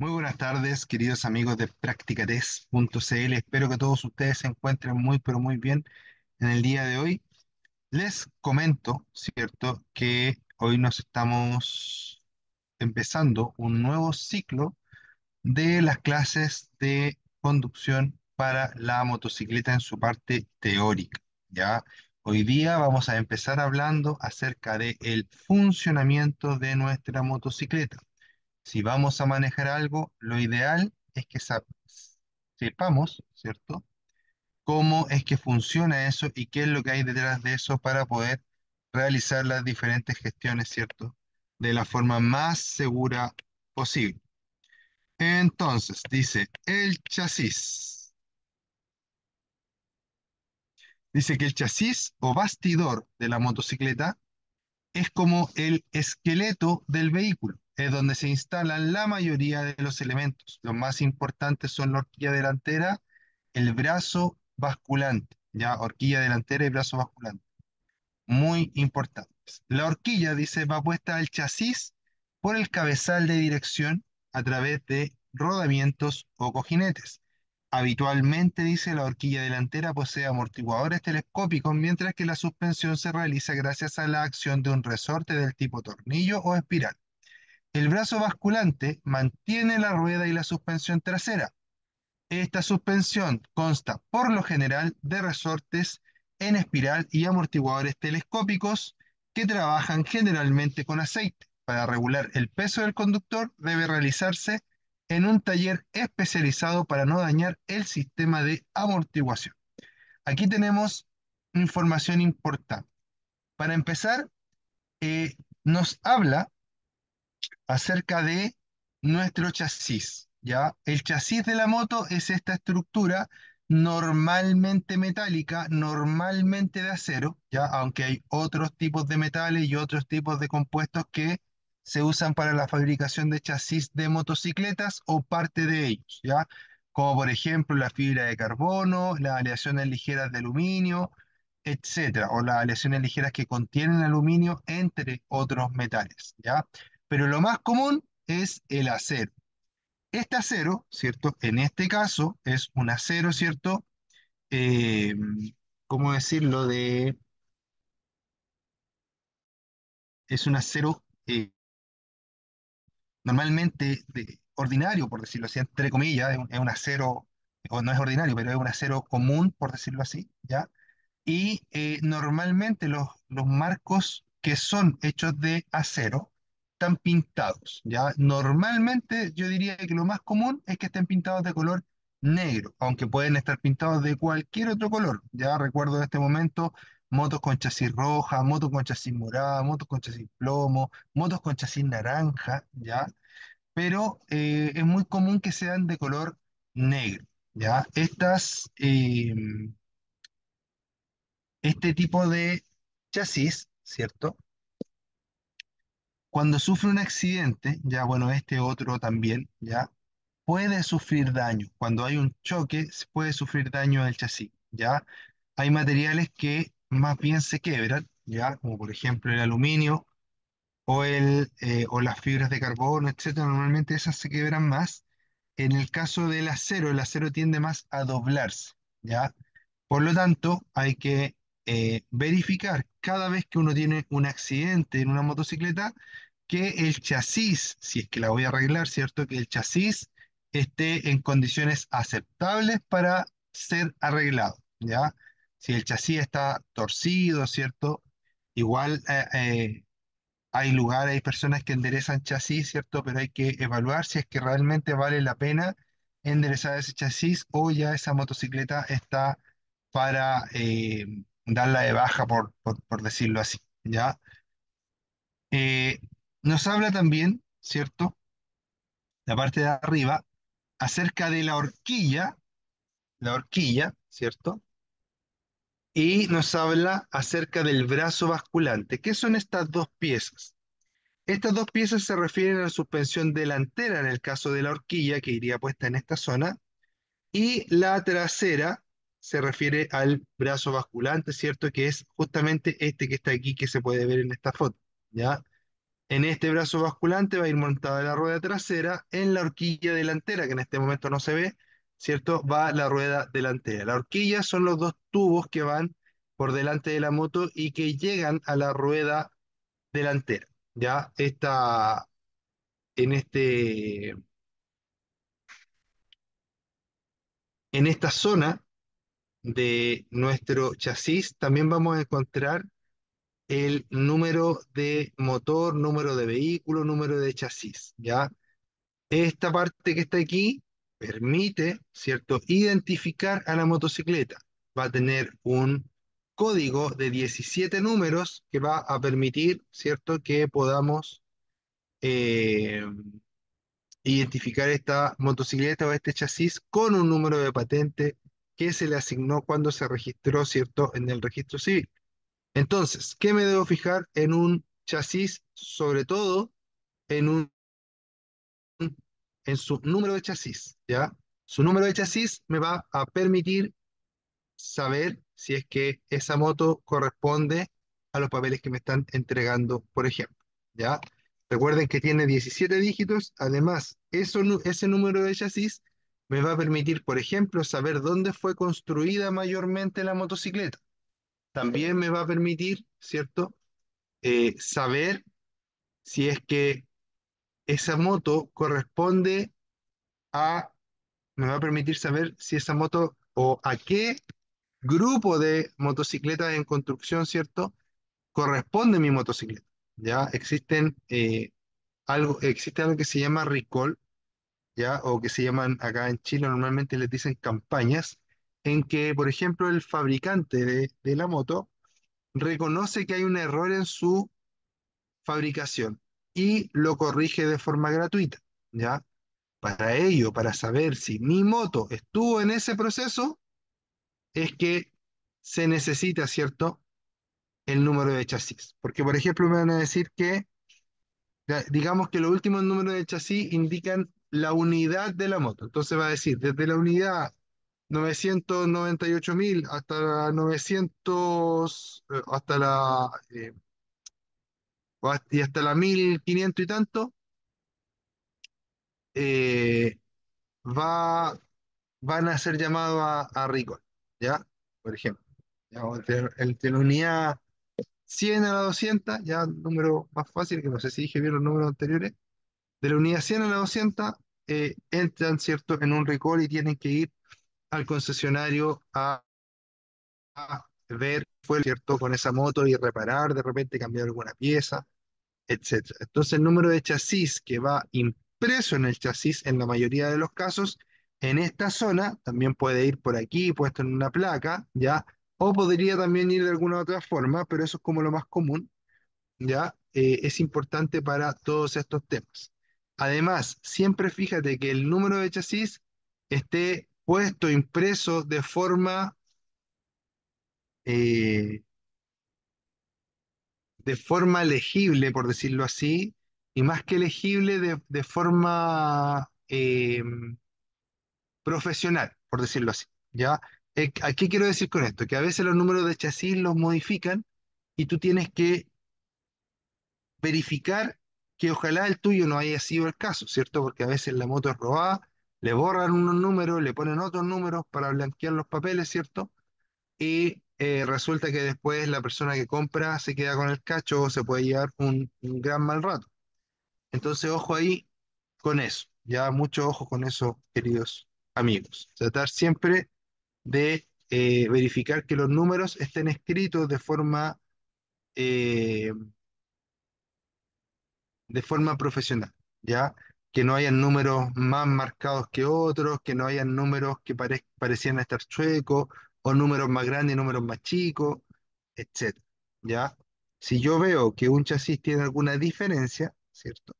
Muy buenas tardes, queridos amigos de practicates.cl. Espero que todos ustedes se encuentren muy, pero muy bien en el día de hoy. Les comento, ¿cierto?, que hoy nos estamos empezando un nuevo ciclo de las clases de conducción para la motocicleta en su parte teórica, ¿ya? Hoy día vamos a empezar hablando acerca del funcionamiento de nuestra motocicleta si vamos a manejar algo, lo ideal es que sepamos, ¿cierto? Cómo es que funciona eso y qué es lo que hay detrás de eso para poder realizar las diferentes gestiones, ¿cierto? De la forma más segura posible. Entonces, dice, el chasis. Dice que el chasis o bastidor de la motocicleta es como el esqueleto del vehículo es donde se instalan la mayoría de los elementos. Los más importantes son la horquilla delantera, el brazo basculante, ya horquilla delantera y brazo basculante. Muy importantes. La horquilla, dice, va puesta al chasis por el cabezal de dirección a través de rodamientos o cojinetes. Habitualmente, dice, la horquilla delantera posee amortiguadores telescópicos, mientras que la suspensión se realiza gracias a la acción de un resorte del tipo tornillo o espiral. El brazo basculante mantiene la rueda y la suspensión trasera. Esta suspensión consta por lo general de resortes en espiral y amortiguadores telescópicos que trabajan generalmente con aceite. Para regular el peso del conductor debe realizarse en un taller especializado para no dañar el sistema de amortiguación. Aquí tenemos información importante. Para empezar, eh, nos habla acerca de nuestro chasis. ¿ya? El chasis de la moto es esta estructura normalmente metálica, normalmente de acero, ¿ya? aunque hay otros tipos de metales y otros tipos de compuestos que se usan para la fabricación de chasis de motocicletas o parte de ellos, ¿ya? como por ejemplo la fibra de carbono, las aleaciones ligeras de aluminio, etcétera, o las aleaciones ligeras que contienen aluminio, entre otros metales, ¿ya? pero lo más común es el acero. Este acero, ¿cierto? En este caso es un acero, ¿cierto? Eh, ¿Cómo decirlo? De... Es un acero eh, normalmente de, ordinario, por decirlo así, entre comillas, es un, acero, o no es ordinario, pero es un acero común, por decirlo así, ¿ya? Y eh, normalmente los, los marcos que son hechos de acero, están pintados, ¿ya? Normalmente yo diría que lo más común es que estén pintados de color negro, aunque pueden estar pintados de cualquier otro color. Ya recuerdo en este momento motos con chasis roja, motos con chasis morada, motos con chasis plomo, motos con chasis naranja, ¿ya? Pero eh, es muy común que sean de color negro, ¿ya? Estas, em, este tipo de chasis, ¿cierto? Cuando sufre un accidente, ya bueno, este otro también, ya puede sufrir daño. Cuando hay un choque, se puede sufrir daño al chasis, ya. Hay materiales que más bien se quebran, ya, como por ejemplo el aluminio o, el, eh, o las fibras de carbono, etcétera. Normalmente esas se quebran más. En el caso del acero, el acero tiende más a doblarse, ya. Por lo tanto, hay que eh, verificar cada vez que uno tiene un accidente en una motocicleta que el chasis, si es que la voy a arreglar, ¿cierto? Que el chasis esté en condiciones aceptables para ser arreglado, ¿ya? Si el chasis está torcido, ¿cierto? Igual eh, eh, hay lugares, hay personas que enderezan chasis, ¿cierto? Pero hay que evaluar si es que realmente vale la pena enderezar ese chasis o ya esa motocicleta está para eh, darla de baja, por, por decirlo así, ¿ya? Eh, nos habla también, ¿cierto? La parte de arriba, acerca de la horquilla, la horquilla, ¿cierto? Y nos habla acerca del brazo basculante. ¿Qué son estas dos piezas? Estas dos piezas se refieren a la suspensión delantera en el caso de la horquilla, que iría puesta en esta zona, y la trasera se refiere al brazo basculante, ¿cierto? Que es justamente este que está aquí, que se puede ver en esta foto, ¿ya? En este brazo basculante va a ir montada la rueda trasera, en la horquilla delantera, que en este momento no se ve, ¿cierto? Va la rueda delantera. La horquilla son los dos tubos que van por delante de la moto y que llegan a la rueda delantera. Ya está en este en esta zona de nuestro chasis también vamos a encontrar el número de motor, número de vehículo, número de chasis, ¿ya? Esta parte que está aquí permite, ¿cierto?, identificar a la motocicleta. Va a tener un código de 17 números que va a permitir, ¿cierto?, que podamos eh, identificar esta motocicleta o este chasis con un número de patente que se le asignó cuando se registró, ¿cierto?, en el registro civil. Entonces, ¿qué me debo fijar en un chasis? Sobre todo en un en su número de chasis, ¿ya? Su número de chasis me va a permitir saber si es que esa moto corresponde a los papeles que me están entregando, por ejemplo, ¿ya? Recuerden que tiene 17 dígitos, además, eso, ese número de chasis me va a permitir, por ejemplo, saber dónde fue construida mayormente la motocicleta también me va a permitir, ¿cierto? Eh, saber si es que esa moto corresponde a, me va a permitir saber si esa moto o a qué grupo de motocicletas en construcción, ¿cierto? Corresponde mi motocicleta. Ya existen eh, algo, existe algo que se llama recall, ya, o que se llaman acá en Chile normalmente les dicen campañas, en que, por ejemplo, el fabricante de, la moto reconoce que hay un error en su fabricación y lo corrige de forma gratuita, ¿ya? Para ello, para saber si mi moto estuvo en ese proceso, es que se necesita, ¿cierto?, el número de chasis. Porque, por ejemplo, me van a decir que, digamos que los últimos números de chasis indican la unidad de la moto. Entonces va a decir, desde la unidad 998 mil hasta 900, eh, hasta la, eh, y hasta la 1500 y tanto, eh, va, van a ser llamados a, a recall, ¿ya? Por ejemplo, ¿ya? de la unidad 100 a la 200, ya número más fácil, que no sé si dije bien los números anteriores, de la unidad 100 a la 200 eh, entran, ¿cierto?, en un recall y tienen que ir al concesionario a, ver fue cierto con esa moto y reparar, de repente cambiar alguna pieza, etc. Entonces el número de chasis que va impreso en el chasis en la mayoría de los casos, en esta zona, también puede ir por aquí puesto en una placa, ¿ya? O podría también ir de alguna otra forma, pero eso es como lo más común, ¿ya? Eh, es importante para todos estos temas. Además, siempre fíjate que el número de chasis esté puesto, impreso de forma, eh, de forma legible, por decirlo así, y más que legible, de, forma eh, profesional, por decirlo así. ¿ya? qué quiero decir con esto? Que a veces los números de chasis los modifican y tú tienes que verificar que ojalá el tuyo no haya sido el caso, ¿cierto? Porque a veces la moto es robada le borran unos números, le ponen otros números para blanquear los papeles, ¿cierto? Y eh, resulta que después la persona que compra se queda con el cacho o se puede llevar un, gran mal rato. Entonces, ojo ahí con eso, ya mucho ojo con eso, queridos amigos. Tratar siempre de eh, verificar que los números estén escritos de forma, eh, de forma profesional, ¿ya? que no hayan números más marcados que otros, que no hayan números que parecieran estar chuecos, o números más grandes, y números más chicos, etc. ¿Ya? Si yo veo que un chasis tiene alguna diferencia, ¿cierto?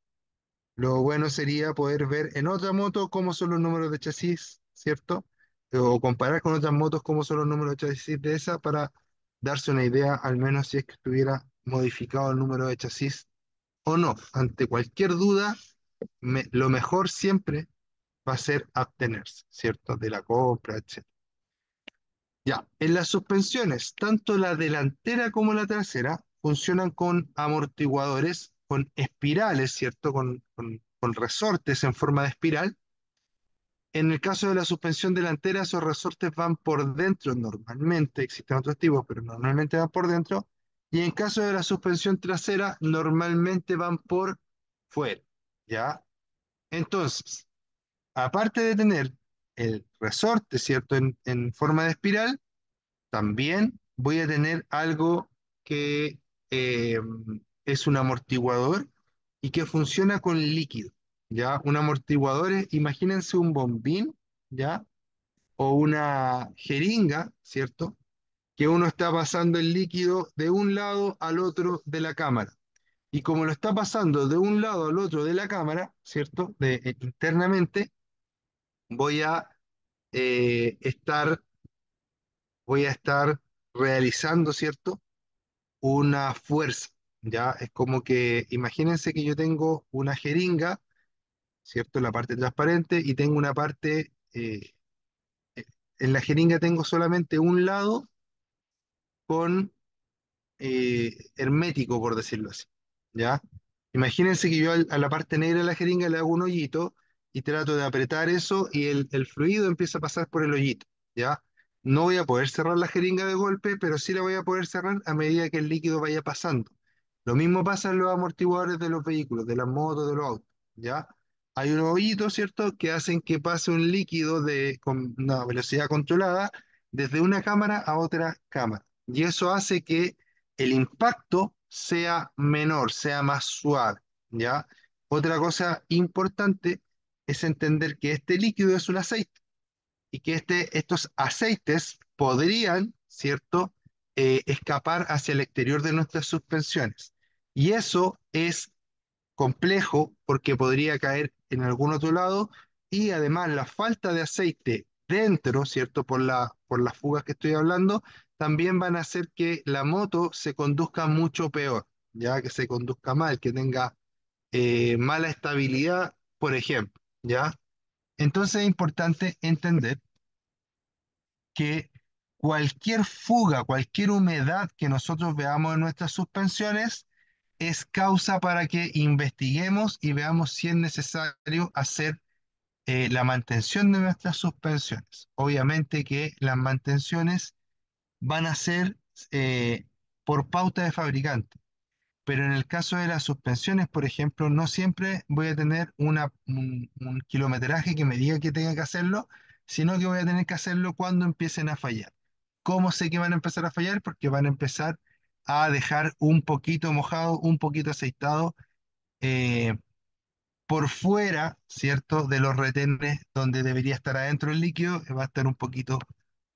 Lo bueno sería poder ver en otra moto cómo son los números de chasis, ¿cierto? O comparar con otras motos cómo son los números de chasis de esa para darse una idea, al menos si es que estuviera modificado el número de chasis o no. Ante cualquier duda, lo mejor siempre va a ser abstenerse, ¿cierto? De la compra, etc. Ya, en las suspensiones, tanto la delantera como la trasera funcionan con amortiguadores, con espirales, ¿cierto? Con, resortes en forma de espiral. En el caso de la suspensión delantera, esos resortes van por dentro normalmente, existen otros tipos, pero normalmente van por dentro. Y en caso de la suspensión trasera, normalmente van por fuera. ¿ya? Entonces, aparte de tener el resorte, ¿cierto? En, forma de espiral, también voy a tener algo que eh, es un amortiguador y que funciona con líquido, ¿ya? Un amortiguador, es, imagínense un bombín, ¿ya? O una jeringa, ¿cierto? Que uno está pasando el líquido de un lado al otro de la cámara y como lo está pasando de un lado al otro de la cámara, ¿cierto? Eh, internamente, voy a eh, estar, voy a estar realizando, ¿cierto? Una fuerza, ¿ya? Es como que, imagínense que yo tengo una jeringa, ¿cierto? La parte transparente y tengo una parte, eh, en la jeringa tengo solamente un lado con hermético, por decirlo así. ¿ya? Imagínense que yo a la parte negra de la jeringa le hago un hoyito y trato de apretar eso y el, fluido empieza a pasar por el hoyito, ¿ya? No voy a poder cerrar la jeringa de golpe, pero sí la voy a poder cerrar a medida que el líquido vaya pasando. Lo mismo pasa en los amortiguadores de los vehículos, de las motos, de los autos, ¿ya? Hay unos hoyitos, ¿cierto?, que hacen que pase un líquido de, con una velocidad controlada desde una cámara a otra cámara. Y eso hace que el impacto sea menor, sea más suave, ¿ya? Otra cosa importante es entender que este líquido es un aceite y que este, estos aceites podrían, ¿cierto?, eh, escapar hacia el exterior de nuestras suspensiones. Y eso es complejo porque podría caer en algún otro lado y además la falta de aceite dentro, ¿cierto? Por, la, por las fugas que estoy hablando, también van a hacer que la moto se conduzca mucho peor, ya que se conduzca mal, que tenga eh, mala estabilidad, por ejemplo, ¿ya? Entonces es importante entender que cualquier fuga, cualquier humedad que nosotros veamos en nuestras suspensiones es causa para que investiguemos y veamos si es necesario hacer eh, la mantención de nuestras suspensiones. Obviamente que las mantenciones van a ser eh, por pauta de fabricante. Pero en el caso de las suspensiones, por ejemplo, no siempre voy a tener un, kilometraje que me diga que tenga que hacerlo, sino que voy a tener que hacerlo cuando empiecen a fallar. ¿Cómo sé que van a empezar a fallar? Porque van a empezar a dejar un poquito mojado, un poquito aceitado eh, por fuera, ¿cierto? De los retenes donde debería estar adentro el líquido, va a estar un poquito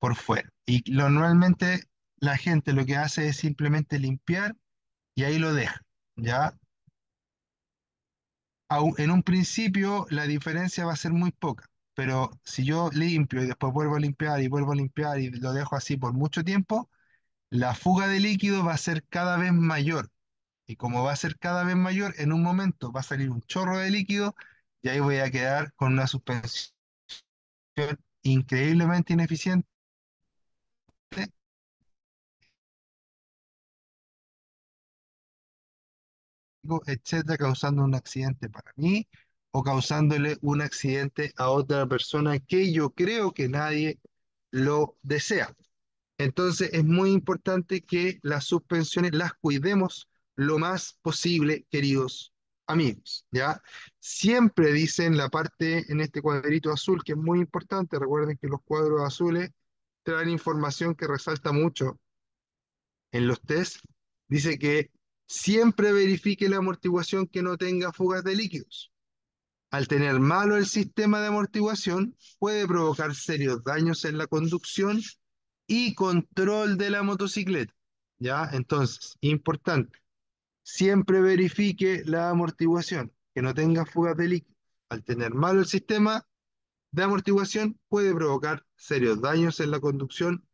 por fuera. Y lo, normalmente la gente lo que hace es simplemente limpiar y ahí lo deja, ¿ya? En un principio la diferencia va a ser muy poca, pero si yo limpio y después vuelvo a limpiar y vuelvo a limpiar y lo dejo así por mucho tiempo, la fuga de líquido va a ser cada vez mayor. Y como va a ser cada vez mayor, en un momento va a salir un chorro de líquido y ahí voy a quedar con una suspensión increíblemente ineficiente etcétera, causando un accidente para mí o causándole un accidente a otra persona que yo creo que nadie lo desea. Entonces es muy importante que las suspensiones las cuidemos lo más posible, queridos amigos, ¿ya? Siempre dicen la parte en este cuadrito azul que es muy importante, recuerden que los cuadros azules traen información que resalta mucho en los test, dice que Siempre verifique la amortiguación que no tenga fugas de líquidos. Al tener malo el sistema de amortiguación, puede provocar serios daños en la conducción y control de la motocicleta. ¿Ya? Entonces, importante, siempre verifique la amortiguación, que no tenga fugas de líquido. Al tener malo el sistema de amortiguación, puede provocar serios daños en la conducción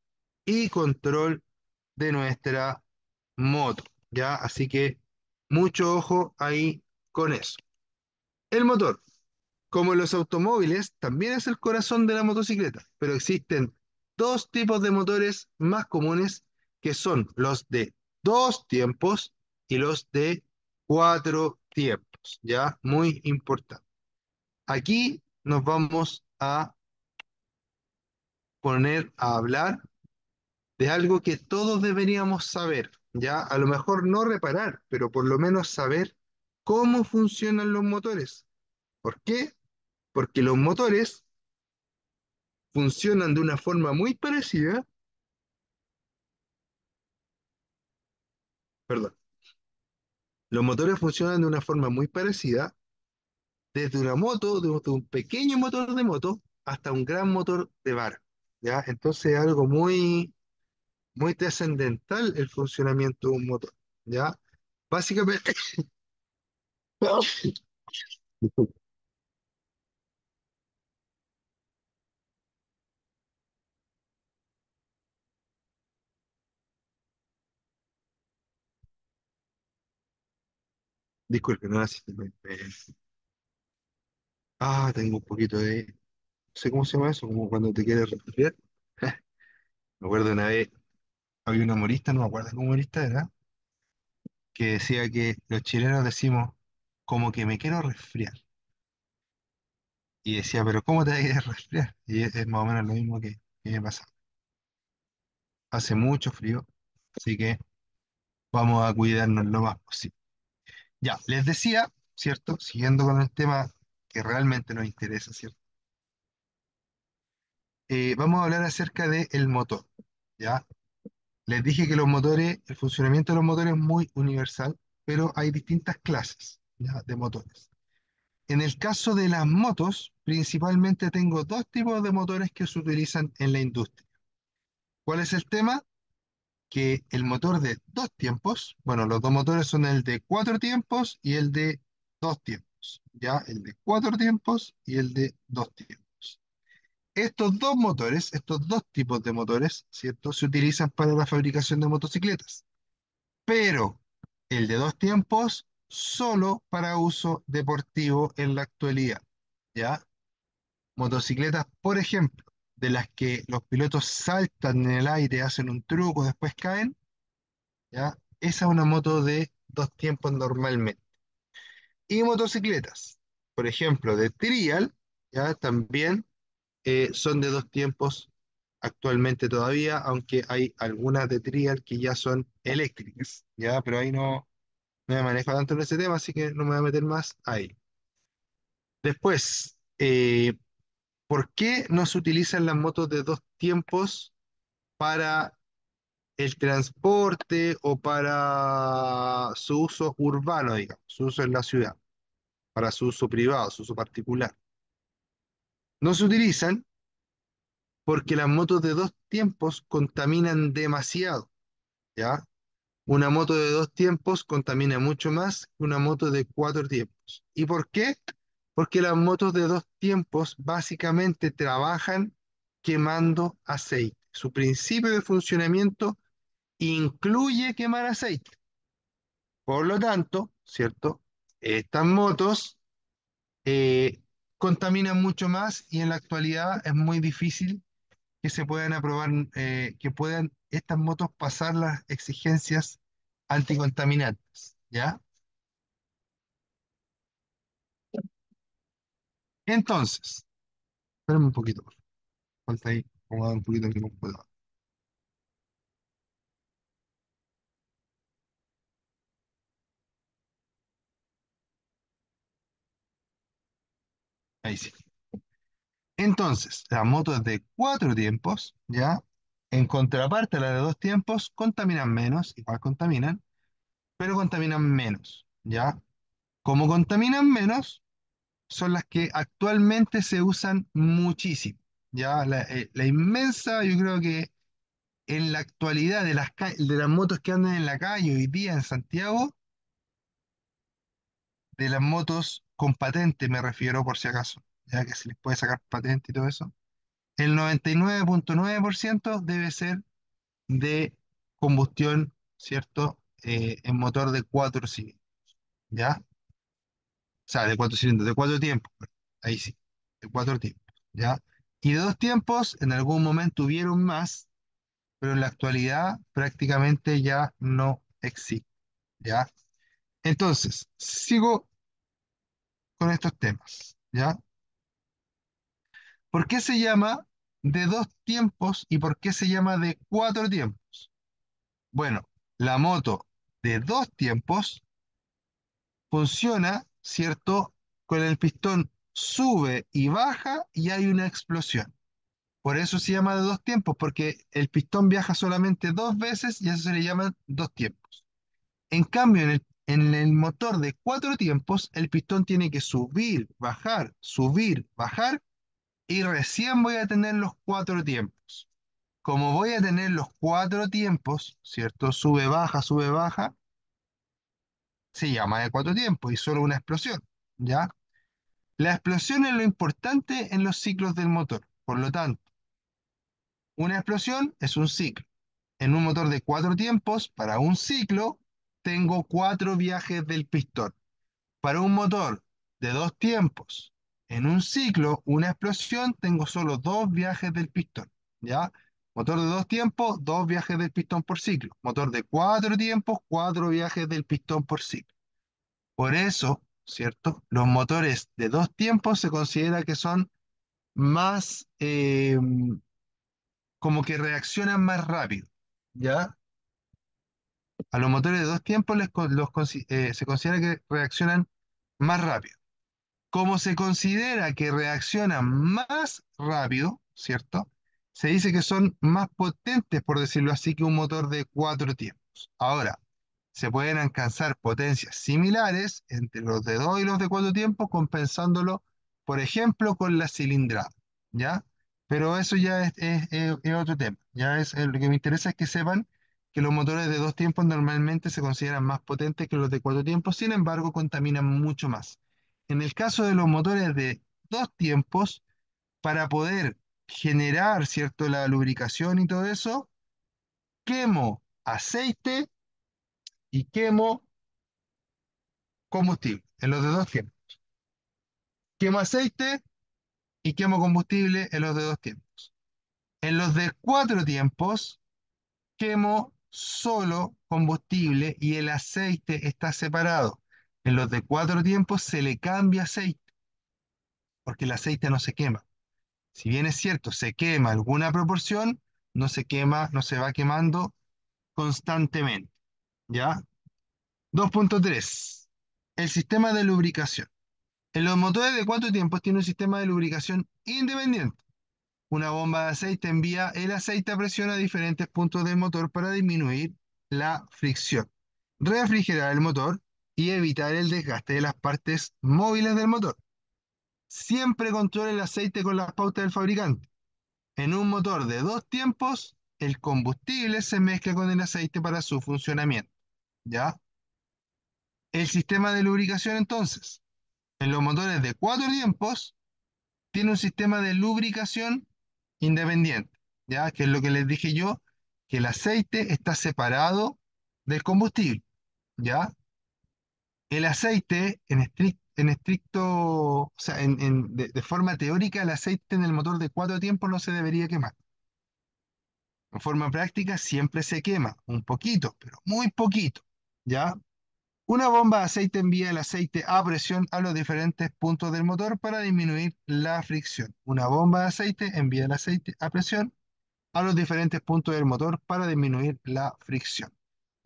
y control de nuestra moto. ¿ya? Así que mucho ojo ahí con eso. El motor. Como los automóviles, también es el corazón de la motocicleta, pero existen dos tipos de motores más comunes que son los de dos tiempos y los de cuatro tiempos, ¿ya? Muy importante. Aquí nos vamos a poner a hablar de algo que todos deberíamos saber, ya a lo mejor no reparar, pero por lo menos saber cómo funcionan los motores. ¿Por qué? Porque los motores funcionan de una forma muy parecida. Perdón. Los motores funcionan de una forma muy parecida desde una moto, desde un pequeño motor de moto hasta un gran motor de bar. ¿ya? Entonces algo muy, muy trascendental el funcionamiento de un motor, ¿ya? Básicamente, disculpe, no, así me- Ah, tengo un poquito de... No sé cómo se llama eso, como cuando te quieres repetir. Me acuerdo una vez había un humorista, no me acuerdo qué humorista era, que decía que los chilenos decimos, como que me quiero resfriar. Y decía, pero ¿cómo te vas a resfriar? Y es, más o menos lo mismo que, que me pasa. Hace mucho frío, así que vamos a cuidarnos lo más posible. Ya, les decía, ¿cierto? Siguiendo con el tema que realmente nos interesa, ¿cierto? Eh, vamos a hablar acerca del motor, ¿ya? Les dije que los motores, el funcionamiento de los motores es muy universal, pero hay distintas clases de motores. En el caso de las motos, principalmente tengo dos tipos de motores que se utilizan en la industria. ¿Cuál es el tema? Que el motor de dos tiempos, bueno, los dos motores son el de cuatro tiempos y el de dos tiempos, ya el de cuatro tiempos y el de dos tiempos. Estos dos motores, estos dos tipos de motores, ¿cierto? Se utilizan para la fabricación de motocicletas. Pero el de dos tiempos solo para uso deportivo en la actualidad, ¿ya? Motocicletas, por ejemplo, de las que los pilotos saltan en el aire, hacen un truco, después caen, ¿ya? Esa es una moto de dos tiempos normalmente. Y motocicletas, por ejemplo, de trial, ¿ya? También eh, son de dos tiempos actualmente todavía, aunque hay algunas de trial que ya son eléctricas, ¿ya? Pero ahí no, me manejo tanto en ese tema, así que no me voy a meter más ahí. Después, eh, ¿por qué no se utilizan las motos de dos tiempos para el transporte o para su uso urbano, digamos, su uso en la ciudad, para su uso privado, su uso particular? no se utilizan porque las motos de dos tiempos contaminan demasiado, ¿ya? Una moto de dos tiempos contamina mucho más que una moto de cuatro tiempos. ¿Y por qué? Porque las motos de dos tiempos básicamente trabajan quemando aceite. Su principio de funcionamiento incluye quemar aceite. Por lo tanto, ¿cierto? Estas motos eh, contaminan mucho más y en la actualidad es muy difícil que se puedan aprobar, eh, que puedan estas motos pasar las exigencias anticontaminantes, ¿ya? Entonces, espérame un poquito, falta ahí, un poquito de Ahí sí. Entonces, las motos de cuatro tiempos, ¿ya? En contraparte a las de dos tiempos, contaminan menos, igual contaminan, pero contaminan menos, ¿ya? Como contaminan menos, son las que actualmente se usan muchísimo, ¿ya? La, eh, inmensa, yo creo que en la actualidad de las, de las motos que andan en la calle hoy día en Santiago, de las motos con patente me refiero por si acaso, ya que se les puede sacar patente y todo eso, el 99.9% debe ser de combustión, ¿cierto? Eh, en motor de cuatro cilindros, ¿ya? O sea, de cuatro cilindros, de cuatro tiempos, ahí sí, de cuatro tiempos, ¿ya? Y de dos tiempos, en algún momento hubieron más, pero en la actualidad prácticamente ya no existe, ¿ya? Entonces, sigo con estos temas, ¿ya? ¿Por qué se llama de dos tiempos y por qué se llama de cuatro tiempos? Bueno, la moto de dos tiempos funciona, ¿cierto? Con el pistón sube y baja y hay una explosión. Por eso se llama de dos tiempos, porque el pistón viaja solamente dos veces y eso se le llama dos tiempos. En cambio, en el en el motor de cuatro tiempos, el pistón tiene que subir, bajar, subir, bajar, y recién voy a tener los cuatro tiempos. Como voy a tener los cuatro tiempos, ¿cierto? Sube, baja, sube, baja, se llama de cuatro tiempos y solo una explosión, ¿ya? La explosión es lo importante en los ciclos del motor. Por lo tanto, una explosión es un ciclo. En un motor de cuatro tiempos, para un ciclo, tengo cuatro viajes del pistón. Para un motor de dos tiempos, en un ciclo, una explosión, tengo solo dos viajes del pistón. ¿Ya? Motor de dos tiempos, dos viajes del pistón por ciclo. Motor de cuatro tiempos, cuatro viajes del pistón por ciclo. Por eso, ¿cierto? Los motores de dos tiempos se considera que son más, eh, como que reaccionan más rápido, ¿ya? A los motores de dos tiempos eh, se considera que reaccionan más rápido. Como se considera que reaccionan más rápido, ¿cierto? Se dice que son más potentes, por decirlo así, que un motor de cuatro tiempos. Ahora, se pueden alcanzar potencias similares entre los de dos y los de cuatro tiempos, compensándolo, por ejemplo, con la cilindrada, ¿ya? Pero eso ya es, es otro tema. Ya es, eh, lo que me interesa es que sepan los motores de dos tiempos normalmente se consideran más potentes que los de cuatro tiempos, sin embargo contaminan mucho más. En el caso de los motores de dos tiempos, para poder generar cierto la lubricación y todo eso, quemo aceite y quemo combustible en los de dos tiempos. Quemo aceite y quemo combustible en los de dos tiempos. En los de cuatro tiempos, quemo solo combustible y el aceite está separado. En los de cuatro tiempos se le cambia aceite, porque el aceite no se quema. Si bien es cierto, se quema alguna proporción, no se quema, no se va quemando constantemente. ¿Ya? 2.3. El sistema de lubricación. En los motores de cuatro tiempos tiene un sistema de lubricación independiente. Una bomba de aceite envía el aceite a presión a diferentes puntos del motor para disminuir la fricción, refrigerar el motor y evitar el desgaste de las partes móviles del motor. Siempre controle el aceite con las pautas del fabricante. En un motor de dos tiempos, el combustible se mezcla con el aceite para su funcionamiento. ¿Ya? El sistema de lubricación entonces. En los motores de cuatro tiempos, tiene un sistema de lubricación independiente, ¿ya? Que es lo que les dije yo, que el aceite está separado del combustible, ¿ya? El aceite, en, estricto, en estricto o sea, en, de, de, forma teórica, el aceite en el motor de cuatro tiempos no se debería quemar. En forma práctica siempre se quema, un poquito, pero muy poquito, ¿ya? Una bomba de aceite envía el aceite a presión a los diferentes puntos del motor para disminuir la fricción. Una bomba de aceite envía el aceite a presión a los diferentes puntos del motor para disminuir la fricción.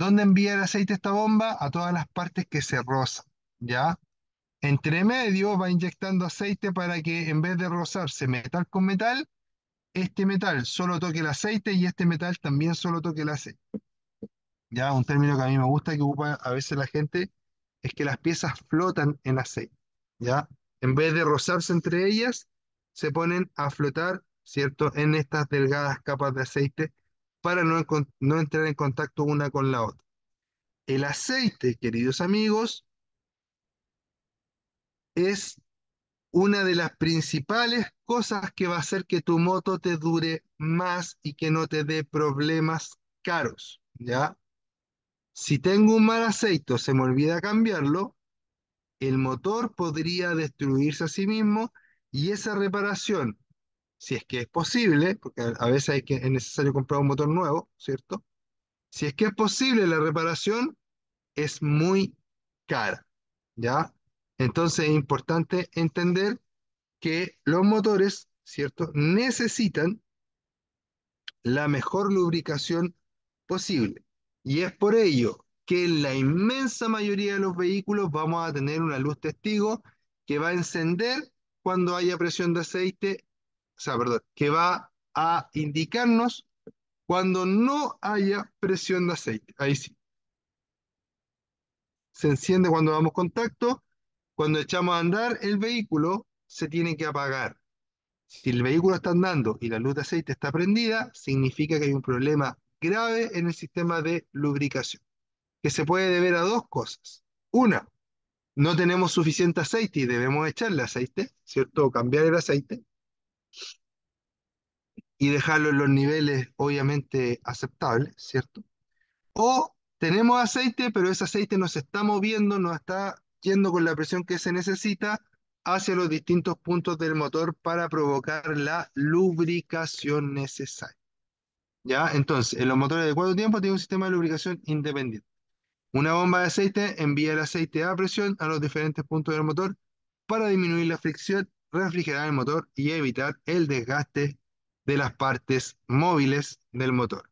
¿Dónde envía el aceite esta bomba? A todas las partes que se rozan, ¿ya? Entre medio va inyectando aceite para que en vez de rozarse metal con metal, este metal solo toque el aceite y este metal también solo toque el aceite ya un término que a mí me gusta y que ocupa a veces la gente, es que las piezas flotan en aceite, ya. En vez de rozarse entre ellas, se ponen a flotar, ¿cierto?, en estas delgadas capas de aceite para no, no entrar en contacto una con la otra. El aceite, queridos amigos, es una de las principales cosas que va a hacer que tu moto te dure más y que no te dé problemas caros, ¿ya? Si tengo un mal aceite se me olvida cambiarlo, el motor podría destruirse a sí mismo y esa reparación, si es que es posible, porque a veces hay que, es necesario comprar un motor nuevo, ¿cierto? Si es que es posible la reparación, es muy cara, ¿ya? Entonces es importante entender que los motores, ¿cierto? Necesitan la mejor lubricación posible. Y es por ello que en la inmensa mayoría de los vehículos vamos a tener una luz testigo que va a encender cuando haya presión de aceite, o sea, perdón, que va a indicarnos cuando no haya presión de aceite. Ahí sí. Se enciende cuando damos contacto. Cuando echamos a andar el vehículo, se tiene que apagar. Si el vehículo está andando y la luz de aceite está prendida, significa que hay un problema grave en el sistema de lubricación, que se puede deber a dos cosas. Una, no tenemos suficiente aceite y debemos echarle aceite, ¿cierto? O cambiar el aceite y dejarlo en los niveles obviamente aceptables, ¿cierto? O tenemos aceite, pero ese aceite nos está moviendo, nos está yendo con la presión que se necesita hacia los distintos puntos del motor para provocar la lubricación necesaria. ¿Ya? Entonces, en los motores de cuatro tiempos tiene un sistema de lubricación independiente. Una bomba de aceite envía el aceite a presión a los diferentes puntos del motor para disminuir la fricción, refrigerar el motor y evitar el desgaste de las partes móviles del motor.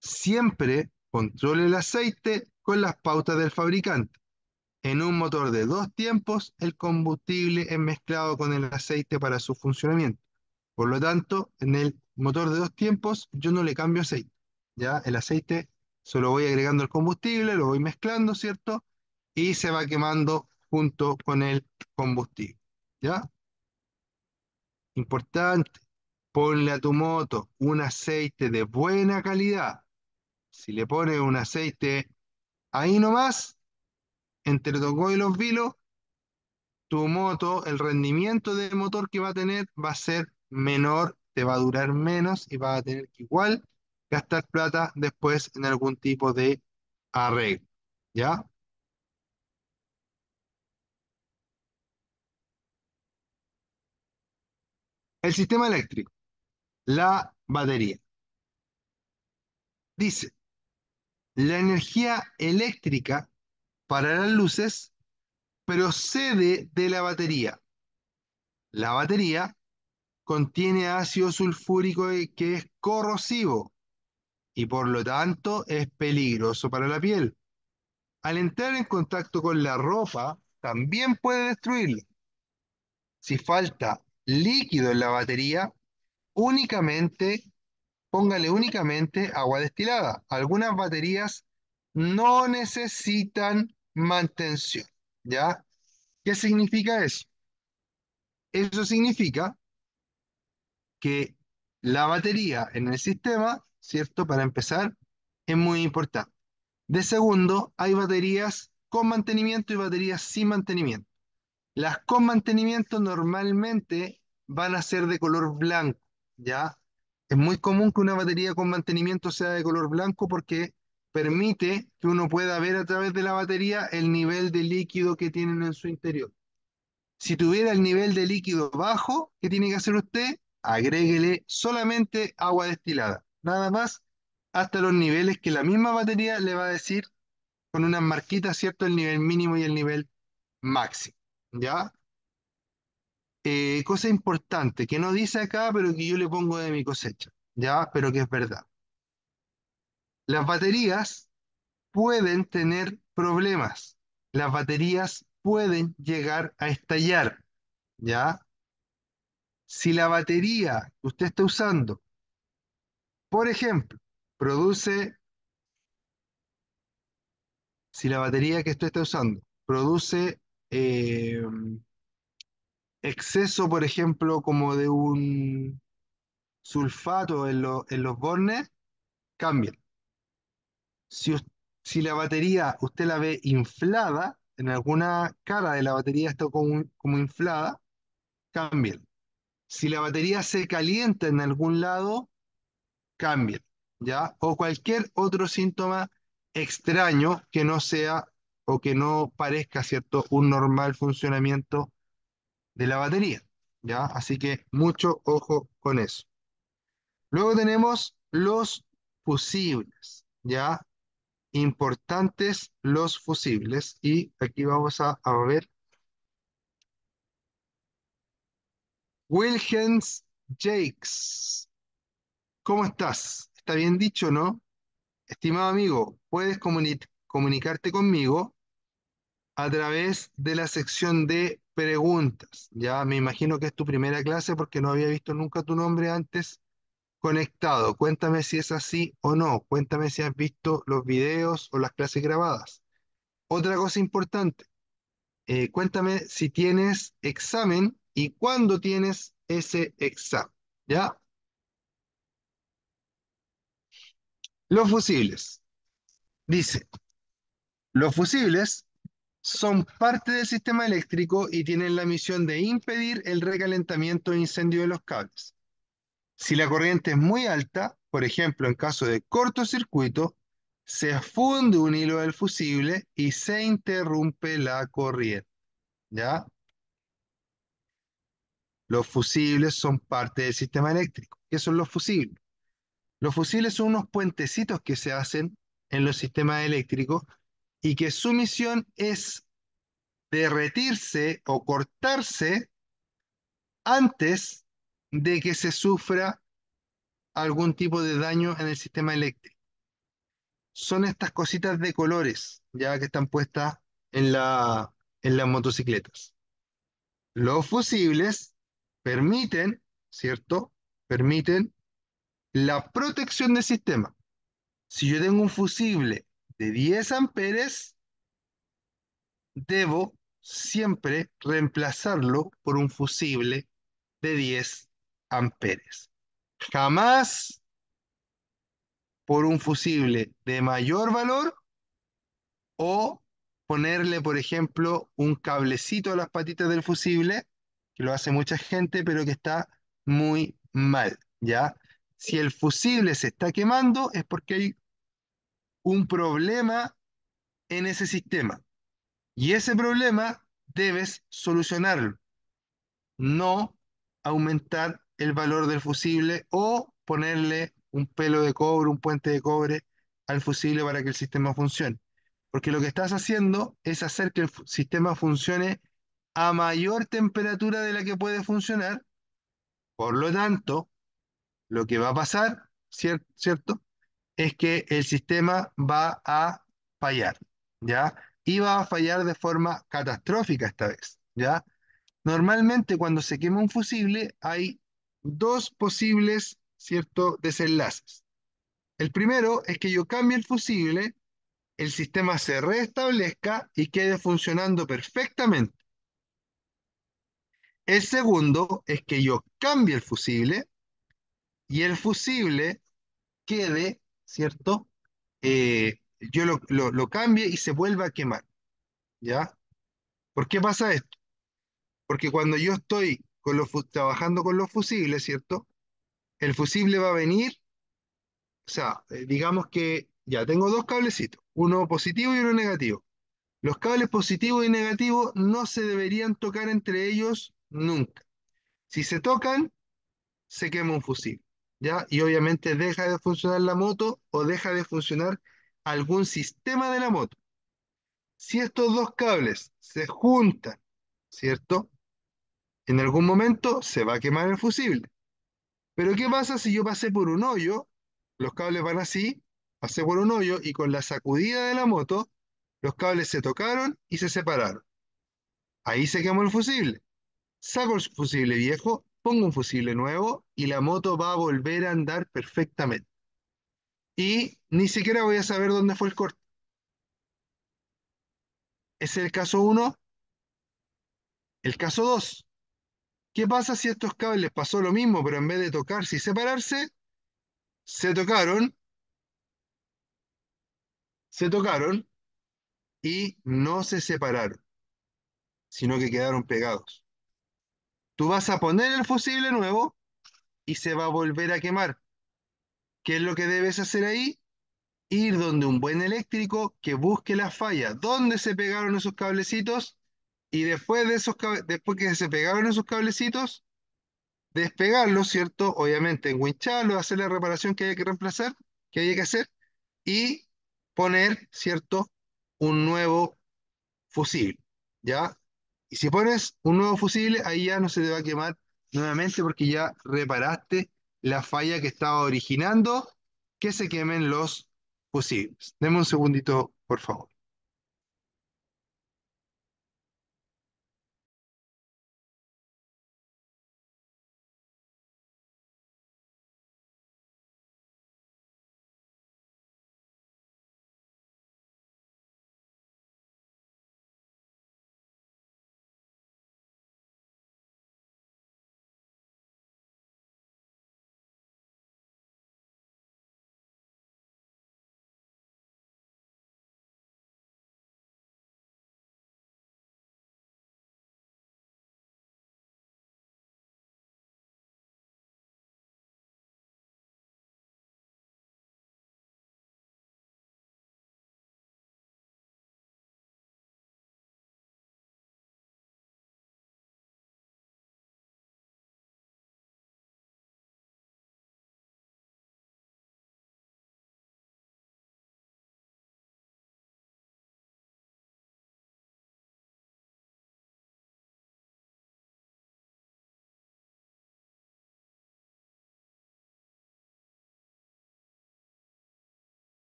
Siempre controle el aceite con las pautas del fabricante. En un motor de dos tiempos, el combustible es mezclado con el aceite para su funcionamiento. Por lo tanto, en el motor de dos tiempos yo no le cambio aceite. ¿ya? El aceite solo voy agregando el combustible, lo voy mezclando, ¿cierto? Y se va quemando junto con el combustible. ¿Ya? Importante, ponle a tu moto un aceite de buena calidad. Si le pones un aceite ahí nomás, entre Tongo y los vilos, tu moto, el rendimiento del motor que va a tener va a ser menor, te va a durar menos y va a tener que igual gastar plata después en algún tipo de arreglo. ¿Ya? El sistema eléctrico, la batería. Dice, la energía eléctrica para las luces procede de la batería. La batería contiene ácido sulfúrico que es corrosivo y por lo tanto es peligroso para la piel. Al entrar en contacto con la ropa, también puede destruirla. Si falta líquido en la batería, únicamente, póngale únicamente agua destilada. Algunas baterías no necesitan mantención, ¿ya? ¿Qué significa eso? Eso significa que la batería en el sistema, ¿cierto? Para empezar, es muy importante. De segundo, hay baterías con mantenimiento y baterías sin mantenimiento. Las con mantenimiento normalmente van a ser de color blanco, ¿ya? Es muy común que una batería con mantenimiento sea de color blanco porque permite que uno pueda ver a través de la batería el nivel de líquido que tienen en su interior. Si tuviera el nivel de líquido bajo, ¿qué tiene que hacer usted? agréguele solamente agua destilada, nada más hasta los niveles que la misma batería le va a decir con unas marquitas, ¿cierto? El nivel mínimo y el nivel máximo, ¿ya? Eh, cosa importante, que no dice acá, pero que yo le pongo de mi cosecha, ¿ya? Pero que es verdad. Las baterías pueden tener problemas. Las baterías pueden llegar a estallar, ¿ya? si la batería que usted está usando, por ejemplo, produce, si la batería que usted está usando produce em, exceso, por ejemplo, como de un sulfato en, los bornes, cambien. Si, la batería usted la ve inflada, en alguna cara de la batería está como, como inflada, cambien. Si la batería se calienta en algún lado, cambia, ¿ya? O cualquier otro síntoma extraño que no sea o que no parezca, ¿cierto?, un normal funcionamiento de la batería, ¿ya? Así que mucho ojo con eso. Luego tenemos los fusibles, ¿ya? Importantes los fusibles y aquí vamos a, a ver Wilhelm Jakes. ¿Cómo estás? ¿Está bien dicho, no? Estimado amigo, puedes comunicarte conmigo a través de la sección de preguntas. Ya me imagino que es tu primera clase porque no había visto nunca tu nombre antes conectado. Cuéntame si es así o no. Cuéntame si has visto los videos o las clases grabadas. Otra cosa importante, eh, cuéntame si tienes examen y cuándo tienes ese examen. ¿Ya? Los fusibles. Dice, los fusibles son parte del sistema eléctrico y tienen la misión de impedir el recalentamiento e incendio de los cables. Si la corriente es muy alta, por ejemplo en caso de cortocircuito, se funde un hilo del fusible y se interrumpe la corriente. ¿Ya? Los fusibles son parte del sistema eléctrico. ¿Qué son los fusibles? Los fusibles son unos puentecitos que se hacen en los sistemas eléctricos y que su misión es derretirse o cortarse antes de que se sufra algún tipo de daño en el sistema eléctrico. Son estas cositas de colores, ya que están puestas en, la, en las motocicletas. Los fusibles permiten, ¿cierto? Permiten la protección del sistema. Si yo tengo un fusible de 10 amperes, debo siempre reemplazarlo por un fusible de 10 amperes. Jamás por un fusible de mayor valor o ponerle, por ejemplo, un cablecito a las patitas del fusible lo hace mucha gente, pero que está muy mal, ¿ya? Si el fusible se está quemando es porque hay un problema en ese sistema. Y ese problema debes solucionarlo, no aumentar el valor del fusible o ponerle un pelo de cobre, un puente de cobre al fusible para que el sistema funcione. Porque lo que estás haciendo es hacer que el sistema funcione a mayor temperatura de la que puede funcionar. Por lo tanto, lo que va a pasar, ¿cierto? Es que el sistema va a fallar, ¿ya? Y va a fallar de forma catastrófica esta vez, ¿ya? Normalmente cuando se quema un fusible hay dos posibles, ¿cierto?, desenlaces. El primero es que yo cambie el fusible, el sistema se restablezca y quede funcionando perfectamente. El segundo es que yo cambie el fusible y el fusible quede, ¿cierto? Eh, yo lo, cambie y se vuelva a quemar. ¿Ya? ¿Por qué pasa esto? Porque cuando yo estoy trabajando con los fusibles, ¿cierto? El fusible va a venir, o sea, eh, digamos que ya tengo dos cablecitos, uno positivo y uno negativo. Los cables positivo y negativo no se deberían tocar entre ellos nunca. Si se tocan, se quema un fusil, ¿ya? Y obviamente deja de funcionar la moto o deja de funcionar algún sistema de la moto. Si estos dos cables se juntan, ¿cierto? En algún momento se va a quemar el fusible. Pero ¿qué pasa si yo pasé por un hoyo? Los cables van así, pasé por un hoyo y con la sacudida de la moto, los cables se tocaron y se separaron. Ahí se quemó el fusible saco el fusible viejo, pongo un fusible nuevo y la moto va a volver a andar perfectamente. Y ni siquiera voy a saber dónde fue el corte. es el caso uno? El caso 2. ¿Qué pasa si estos cables pasó lo mismo, pero en vez de tocarse y separarse, se tocaron? Se tocaron y no se separaron, sino que quedaron pegados. Tú vas a poner el fusible nuevo y se va a volver a quemar. ¿Qué es lo que debes hacer ahí? Ir donde un buen eléctrico que busque la falla, dónde se pegaron esos cablecitos y después de esos después que se pegaron esos cablecitos, despegarlos, ¿cierto? Obviamente enguincharlos, hacer la reparación que hay que reemplazar, que hay que hacer y poner, ¿cierto? Un nuevo fusible, ¿ya? Y si pones un nuevo fusible, ahí ya no se te va a quemar nuevamente porque ya reparaste la falla que estaba originando que se quemen los fusibles. Deme un segundito, por favor.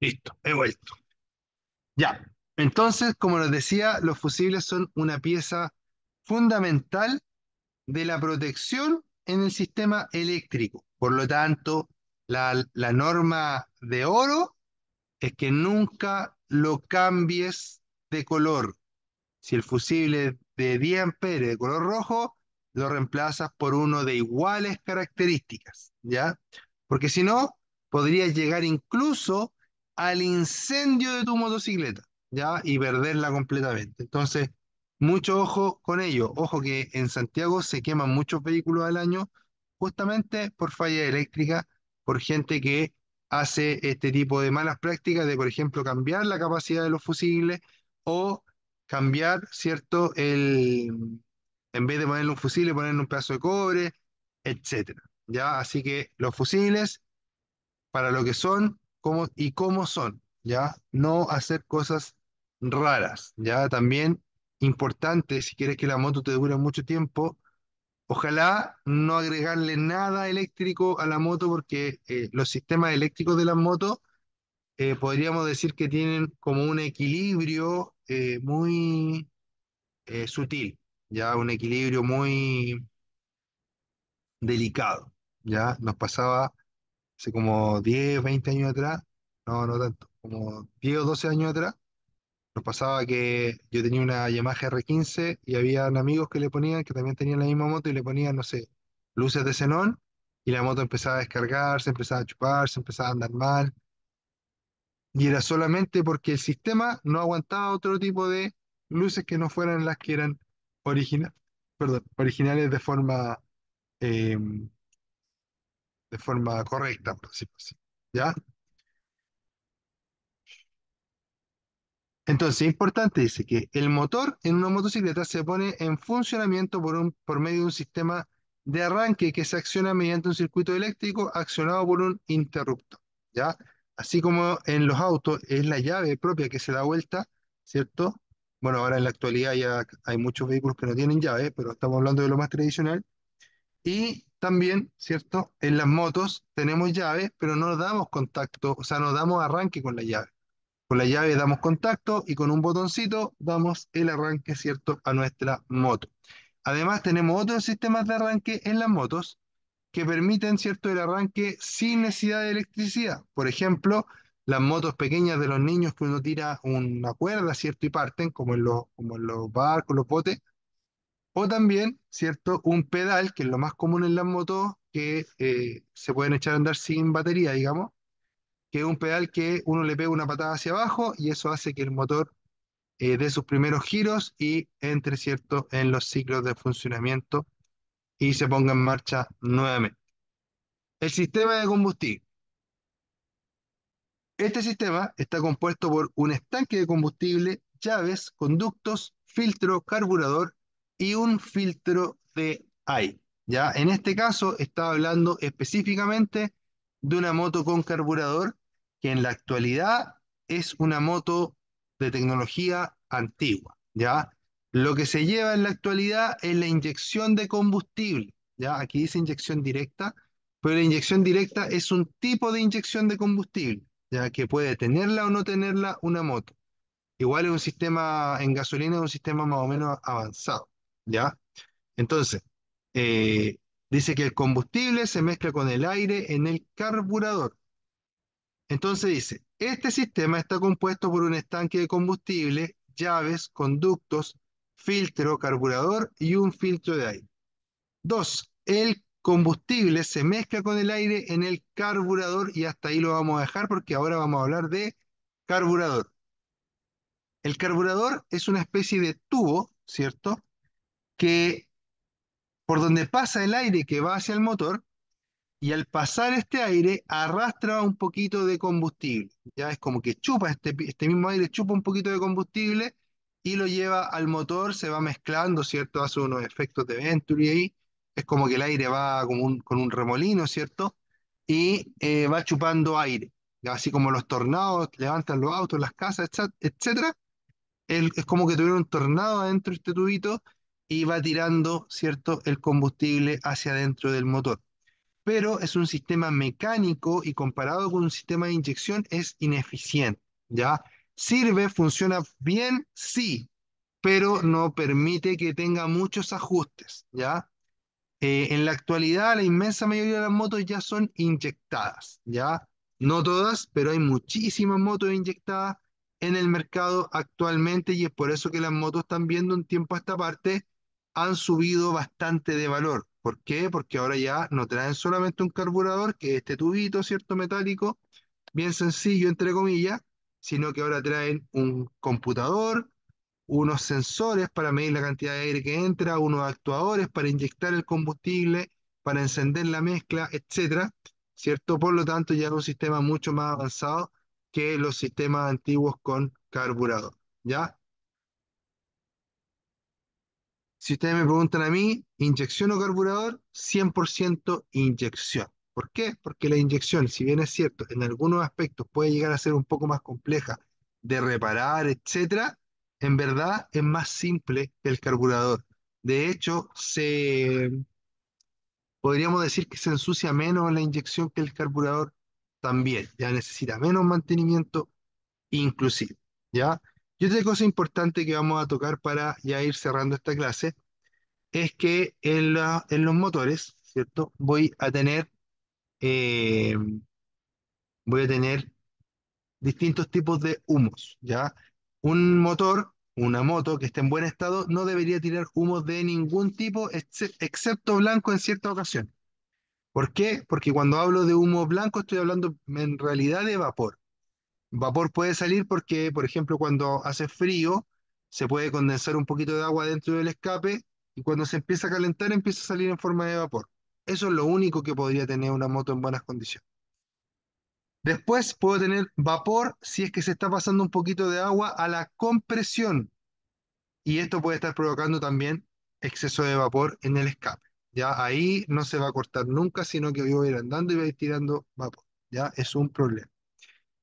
Listo, he vuelto. Ya, entonces, como les decía, los fusibles son una pieza fundamental de la protección en el sistema eléctrico. Por lo tanto, la, norma de oro es que nunca lo cambies de color. Si el fusible de 10 amperes de color rojo, lo reemplazas por uno de iguales características, ¿ya? Porque si no, podría llegar incluso al incendio de tu motocicleta, ¿ya? Y perderla completamente. Entonces, mucho ojo con ello. Ojo que en Santiago se queman muchos vehículos al año justamente por falla eléctrica, por gente que hace este tipo de malas prácticas de, por ejemplo, cambiar la capacidad de los fusibles o cambiar, ¿cierto? El, en vez de ponerle un fusible, ponerle un pedazo de cobre, etcétera. ¿Ya? Así que los fusibles, para lo que son, y cómo son, ¿ya? No hacer cosas raras, ¿ya? También importante, si quieres que la moto te dure mucho tiempo, ojalá no agregarle nada eléctrico a la moto porque eh, los sistemas eléctricos de las motos eh, podríamos decir que tienen como un equilibrio eh, muy sutil, ya un equilibrio muy delicado, ya nos pasaba hace como 10, 20 años atrás, no, no tanto, como 10 o 12 años atrás, nos pasaba que yo tenía una Yamaha R15 y habían amigos que le ponían, que también tenían la misma moto y le ponían, no sé, luces de xenón y la moto empezaba a descargarse, empezaba a chuparse, empezaba a andar mal. Y era solamente porque el sistema no aguantaba otro tipo de luces que no fueran las que eran originales perdón, originales de forma em, de forma correcta, por decirlo así. ¿Ya? Entonces, importante, dice que el motor en una motocicleta se pone en funcionamiento por, por medio de un sistema de arranque que se acciona mediante un circuito eléctrico accionado por un interruptor, ¿ya? Así como en los autos es la llave propia que se da vuelta, ¿cierto? Bueno, ahora en la actualidad ya hay muchos vehículos que no tienen llave, pero estamos hablando de lo más tradicional. Y también, ¿cierto? En las motos tenemos llave, pero no damos contacto, o sea, no damos arranque con la llave. Con la llave damos contacto y con un botoncito damos el arranque, ¿cierto?, a nuestra moto. Además, tenemos otros sistemas de arranque en las motos que permiten, ¿cierto?, el arranque sin necesidad de electricidad. Por ejemplo, las motos pequeñas de los niños que uno tira una cuerda, ¿cierto?, y parten, como en los, como en los barcos, los botes, o también, ¿cierto? Un pedal, que es lo más común en las motos, que eh, se pueden echar a andar sin batería, digamos, que es un pedal que uno le pega una patada hacia abajo y eso hace que el motor eh, dé sus primeros giros y entre, ¿cierto?, en los ciclos de funcionamiento y se ponga en marcha nuevamente. El sistema de combustible. Este sistema está compuesto por un estanque de combustible, llaves, conductos, filtro, carburador y un filtro de aire ¿ya? En este caso estaba hablando específicamente de una moto con carburador que en la actualidad es una moto de tecnología antigua. ¿ya? Lo que se lleva en la actualidad es la inyección de combustible. ¿ya? Aquí dice inyección directa, pero la inyección directa es un tipo de inyección de combustible, ya que puede tenerla o no tenerla una moto. Igual es un sistema en gasolina, es un sistema más o menos avanzado. ¿ya? Entonces, eh, dice que el combustible se mezcla con el aire en el carburador. Entonces dice, este sistema está compuesto por un estanque de combustible, llaves, conductos, filtro, carburador y un filtro de aire. Dos, el combustible se mezcla con el aire en el carburador y hasta ahí lo vamos a dejar porque ahora vamos a hablar de carburador. El carburador es una especie de tubo, ¿cierto? que por donde pasa el aire que va hacia el motor, y al pasar este aire arrastra un poquito de combustible. Ya es como que chupa este, este, mismo aire, chupa un poquito de combustible y lo lleva al motor, se va mezclando, ¿cierto? Hace unos efectos de Venturi ahí. Es como que el aire va con un remolino, ¿cierto? Y eh, va chupando aire. así como los tornados levantan los autos, las casas, etcétera. es como que tuviera un tornado adentro este tubito y va tirando, ¿cierto?, el combustible hacia adentro del motor. Pero es un sistema mecánico y comparado con un sistema de inyección es ineficiente, ¿ya? Sirve, funciona bien, sí, pero no permite que tenga muchos ajustes, ¿ya? Eh, en la actualidad la inmensa mayoría de las motos ya son inyectadas, ¿ya? No todas, pero hay muchísimas motos inyectadas en el mercado actualmente y es por eso que las motos están viendo un tiempo a esta parte han subido bastante de valor. ¿Por qué? Porque ahora ya no traen solamente un carburador, que es este tubito, ¿cierto? Metálico, bien sencillo, entre comillas, sino que ahora traen un computador, unos sensores para medir la cantidad de aire que entra, unos actuadores para inyectar el combustible, para encender la mezcla, etcétera, ¿cierto? Por lo tanto, ya es un sistema mucho más avanzado que los sistemas antiguos con carburador, ¿ya? Si ustedes me preguntan a mí, inyección o carburador, 100% inyección. ¿Por qué? Porque la inyección, si bien es cierto, en algunos aspectos puede llegar a ser un poco más compleja de reparar, etc. en verdad es más simple que el carburador. De hecho, se podríamos decir que se ensucia menos la inyección que el carburador también. Ya necesita menos mantenimiento inclusive, ¿ya? Y otra cosa importante que vamos a tocar para ya ir cerrando esta clase es que en, los motores, ¿cierto? Voy a tener, eh, voy a tener distintos tipos de humos, ¿ya? Un motor, una moto que esté en buen estado, no debería tirar humos de ningún tipo, excepto blanco en cierta ocasión. ¿Por qué? Porque cuando hablo de humo blanco estoy hablando en realidad de vapor. Vapor puede salir porque, por ejemplo, cuando hace frío, se puede condensar un poquito de agua dentro del escape y cuando se empieza a calentar empieza a salir en forma de vapor. Eso es lo único que podría tener una moto en buenas condiciones. Después puedo tener vapor si es que se está pasando un poquito de agua a la compresión. Y esto puede estar provocando también exceso de vapor en el escape. Ya ahí no se va a cortar nunca, sino que voy a ir andando y voy a ir tirando vapor. Ya es un problema.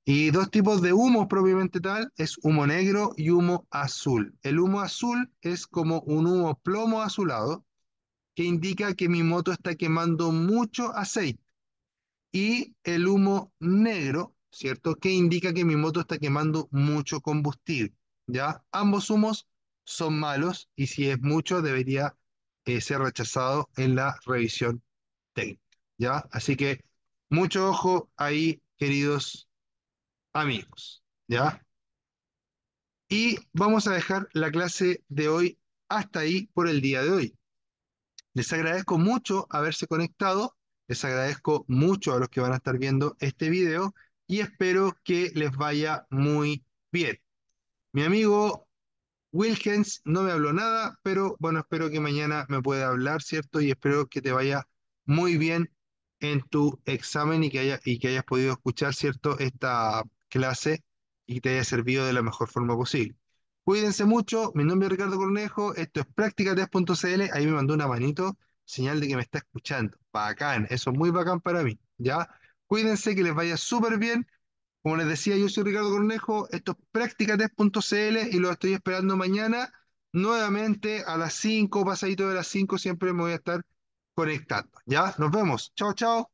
Y dos tipos de humos propiamente tal, es humo negro y humo azul. El humo azul es como un humo plomo azulado que indica que mi moto está quemando mucho aceite. Y el humo negro, ¿cierto? Que indica que mi moto está quemando mucho combustible. ¿Ya? Ambos humos son malos y si es mucho debería eh, ser rechazado en la revisión técnica. ¿Ya? Así que mucho ojo ahí, queridos amigos. ¿Ya? Y vamos a dejar la clase de hoy hasta ahí por el día de hoy. Les agradezco mucho haberse conectado, les agradezco mucho a los que van a estar viendo este video y espero que les vaya muy bien. Mi amigo Wilkins no me habló nada, pero bueno, espero que mañana me pueda hablar, ¿cierto? Y espero que te vaya muy bien en tu examen y que, haya, y que hayas podido escuchar, ¿cierto? Esta, clase y te haya servido de la mejor forma posible. Cuídense mucho, mi nombre es Ricardo Cornejo, esto es Práctica ahí me mandó una manito, señal de que me está escuchando. Bacán, eso es muy bacán para mí, ¿ya? Cuídense, que les vaya súper bien. Como les decía, yo soy Ricardo Cornejo, esto es Práctica y los estoy esperando mañana nuevamente a las 5, pasadito de las 5, siempre me voy a estar conectando, ¿ya? Nos vemos, chao, chao.